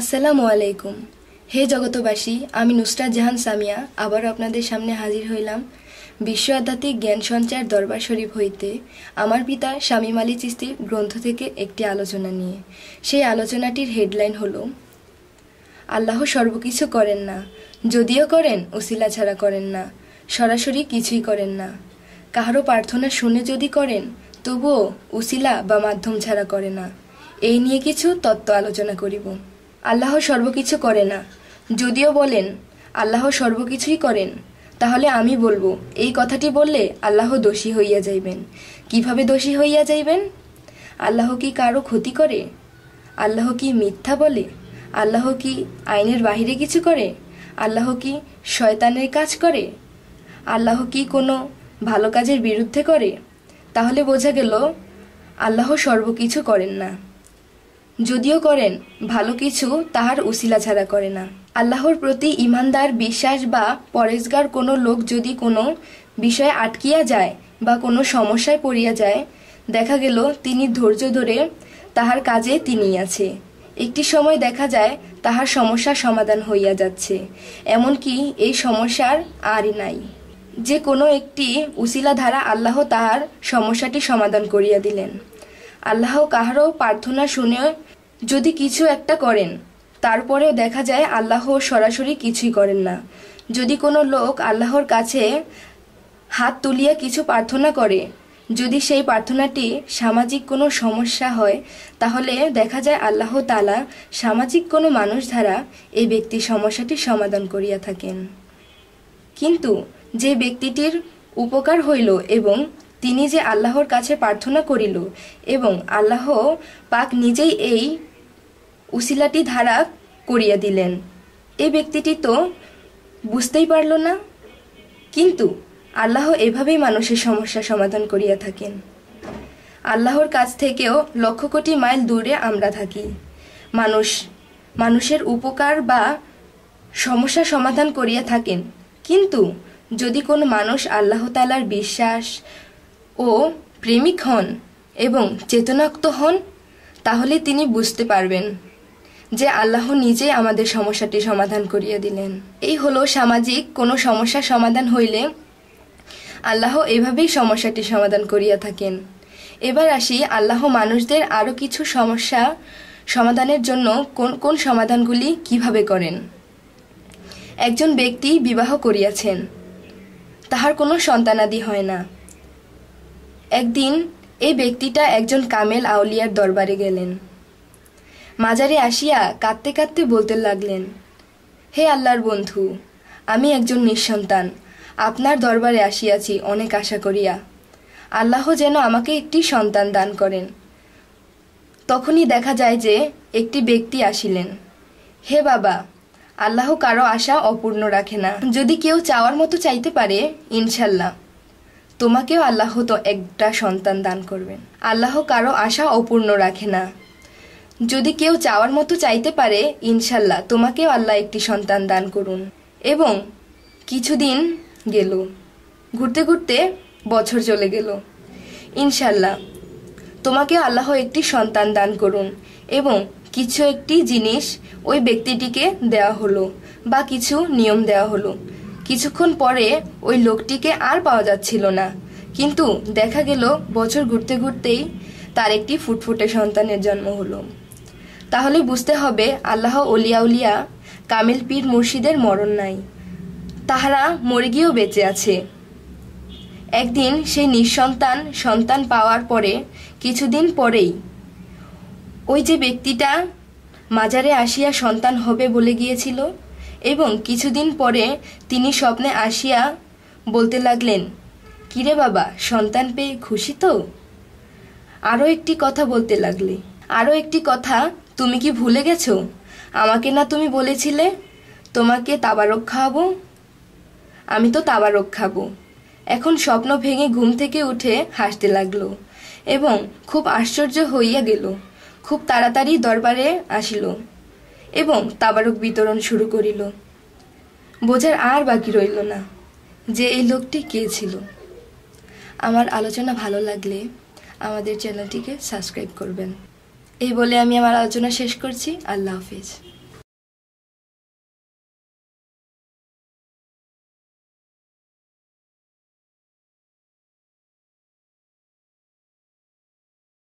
আসসালামু আলাইকুম হে জগতবাসী আমি নুসরাত জাহান সামিয়া আবারও আপনাদের সামনে হাজির হইলাম বিশ্ব আধ্যাত্মিক জ্ঞান সঞ্চার দরবার শরীফ হইতে আমার পিতা স্বামী মালি চিস্তির গ্রন্থ থেকে একটি আলোচনা নিয়ে সেই আলোচনাটির হেডলাইন হল আল্লাহ সর্বকিছু করেন না যদিও করেন ওসিলা ছাড়া করেন না সরাসরি কিছুই করেন না কাহারও প্রার্থনা শুনে যদি করেন তবুও উসিলা বা মাধ্যম ছাড়া করে না এই নিয়ে কিছু তত্ত্ব আলোচনা করিব আল্লাহ সর্বকিছু করে না যদিও বলেন আল্লাহ সর্বকিছুই করেন তাহলে আমি বলবো এই কথাটি বললে আল্লাহ দোষী হইয়া যাইবেন কিভাবে দোষী হইয়া যাইবেন আল্লাহ কি কারো ক্ষতি করে আল্লাহ কি মিথ্যা বলে আল্লাহ কি আইনের বাহিরে কিছু করে আল্লাহ কি শয়তানের কাজ করে আল্লাহ কি কোনো ভালো কাজের বিরুদ্ধে করে তাহলে বোঝা গেল আল্লাহ সর্বকিছু করেন না যদিও করেন ভালো কিছু তাহার উসিলা ছাড়া করে না আল্লাহর প্রতি ইমানদার বিশ্বাস বা পরেশগার কোনো লোক যদি কোনো বিষয়ে আটকিয়া যায় বা কোনো সমস্যায় পড়িয়া যায় দেখা গেল তিনি ধৈর্য ধরে তাহার কাজে তিনি আছে একটি সময় দেখা যায় তাহার সমস্যার সমাধান হইয়া যাচ্ছে এমনকি এই সমস্যার আর নাই যে কোনো একটি উসিলা ধারা আল্লাহ তাহার সমস্যাটি সমাধান করিয়া দিলেন আল্লাহ কাহারও প্রার্থনা শুনে যদি কিছু একটা করেন তারপরেও দেখা যায় আল্লাহ সরাসরি কিছুই করেন না যদি কোনো লোক আল্লাহর কাছে হাত তুলিয়া কিছু প্রার্থনা করে যদি সেই প্রার্থনাটি সামাজিক কোনো সমস্যা হয় তাহলে দেখা যায় আল্লাহ তালা সামাজিক কোনো মানুষ দ্বারা এই ব্যক্তি সমস্যাটি সমাধান করিয়া থাকেন কিন্তু যে ব্যক্তিটির উপকার হইল এবং তিনি যে আল্লাহর কাছে প্রার্থনা করিল এবং আল্লাহ পাক নিজেই এই উশিলাটি ধারা করিয়া দিলেন এ ব্যক্তিটি তো বুঝতেই পারল না কিন্তু আল্লাহ এভাবেই মানুষের সমস্যা সমাধান করিয়া থাকেন আল্লাহর কাছ থেকেও লক্ষ কোটি মাইল দূরে আমরা থাকি মানুষ মানুষের উপকার বা সমস্যা সমাধান করিয়া থাকেন কিন্তু যদি কোনো মানুষ আল্লাহ তালার বিশ্বাস ও প্রেমিক হন এবং চেতনাক্ত হন তাহলে তিনি বুঝতে পারবেন যে আল্লাহ নিজে আমাদের সমস্যাটি সমাধান করিয়া দিলেন এই হলো সামাজিক কোনো সমস্যা সমাধান হইলে আল্লাহ এভাবেই সমস্যাটি সমাধান করিয়া থাকেন এবার আসি আল্লাহ মানুষদের আরও কিছু সমস্যা সমাধানের জন্য কোন কোন সমাধানগুলি কিভাবে করেন একজন ব্যক্তি বিবাহ করিয়াছেন তাহার কোনো সন্তানাদি হয় না একদিন এই ব্যক্তিটা একজন কামেল আউলিয়ার দরবারে গেলেন মাজারে আসিয়া কাঁদতে কাঁদতে বলতে লাগলেন হে আল্লাহর বন্ধু আমি একজন নিঃসন্তান আপনার দরবারে আসিয়াছি অনেক আশা করিয়া আল্লাহ যেন আমাকে একটি সন্তান দান করেন তখনই দেখা যায় যে একটি ব্যক্তি আসিলেন হে বাবা আল্লাহ কারো আশা অপূর্ণ রাখে না যদি কেউ চাওয়ার মতো চাইতে পারে ইনশাল্লাহ তোমাকেও আল্লাহ তো একটা সন্তান দান করবেন আল্লাহ কারো আশা অপূর্ণ রাখে না যদি কেউ চাওয়ার মতো চাইতে পারে ইনশাল্লাহ তোমাকেও আল্লাহ একটি সন্তান দান করুন এবং কিছুদিন গেল ঘুরতে ঘুরতে বছর চলে গেল ইনশাল্লাহ তোমাকে আল্লাহ একটি সন্তান দান করুন এবং কিছু একটি জিনিস ওই ব্যক্তিটিকে দেওয়া হলো বা কিছু নিয়ম দেওয়া হলো কিছুক্ষণ পরে ওই লোকটিকে আর পাওয়া যাচ্ছিল না কিন্তু দেখা গেল বছর ঘুরতে ঘুরতেই তার একটি ফুটফুটে সন্তানের জন্ম হলো তাহলে বুঝতে হবে আল্লাহ অলিয়া উলিয়া কামিল পীর মুর্শিদের মরণ নাই তাহারা মরে গিয়েও বেঁচে আছে একদিন সেই নিঃসন্তান সন্তান পাওয়ার পরে কিছুদিন পরেই ওই যে ব্যক্তিটা মাজারে আসিয়া সন্তান হবে বলে গিয়েছিল এবং কিছুদিন পরে তিনি স্বপ্নে আসিয়া বলতে লাগলেন কিরে বাবা সন্তান পেয়ে খুশি তো আরও একটি কথা বলতে লাগলে আরও একটি কথা তুমি কি ভুলে গেছো আমাকে না তুমি বলেছিলে তোমাকে তাবারক খাওয়াবো আমি তো তাবারক খাবো এখন স্বপ্ন ভেঙে ঘুম থেকে উঠে হাসতে লাগলো এবং খুব আশ্চর্য হইয়া গেল খুব তাড়াতাড়ি দরবারে আসিল এবং তাবারক বিতরণ শুরু করিল বোঝার আর বাকি রইল না যে এই লোকটি কে ছিল আমার আলোচনা ভালো লাগলে আমাদের চ্যানেলটিকে সাবস্ক্রাইব করবেন এই বলে আমি আমার আলোচনা শেষ করছি আল্লাহ হাফিজ